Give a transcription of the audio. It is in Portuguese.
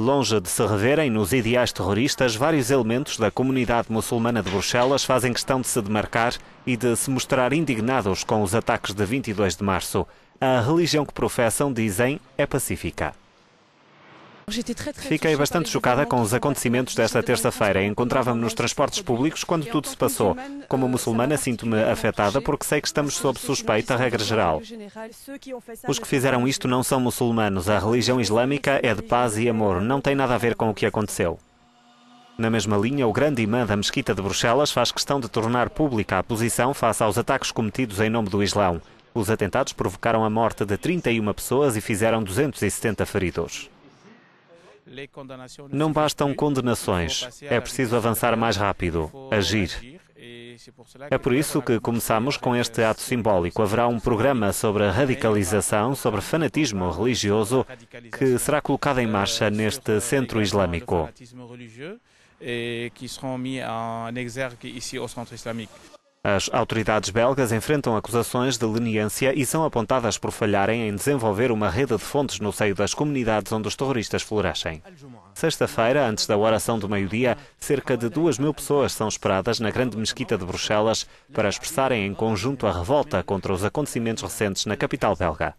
Longe de se reverem nos ideais terroristas, vários elementos da comunidade muçulmana de Bruxelas fazem questão de se demarcar e de se mostrar indignados com os ataques de 22 de março. A religião que professam, dizem, é pacífica. Fiquei bastante chocada com os acontecimentos desta terça-feira. Encontrava-me nos transportes públicos quando tudo se passou. Como euh, muçulmana, sinto-me afetada porque sei que estamos sob suspeita, regra geral. Os que fizeram isto não são muçulmanos. A religião islâmica é de paz e amor. Não tem nada a ver com o que aconteceu. Na mesma linha, o grande imã da Mesquita de Bruxelas faz questão de tornar pública a posição face aos ataques cometidos em nome do Islão. Os atentados provocaram a morte de 31 pessoas e fizeram 270 feridos. Não bastam condenações, é preciso avançar mais rápido, agir. É por isso que começamos com este ato simbólico. Haverá um programa sobre a radicalização, sobre fanatismo religioso, que será colocado em marcha neste centro islâmico. Eh, as autoridades belgas enfrentam acusações de leniência e são apontadas por falharem em desenvolver uma rede de fontes no seio das comunidades onde os terroristas florescem. Sexta-feira, antes da oração do meio-dia, cerca de duas mil pessoas são esperadas na Grande Mesquita de Bruxelas para expressarem em conjunto a revolta contra os acontecimentos recentes na capital belga.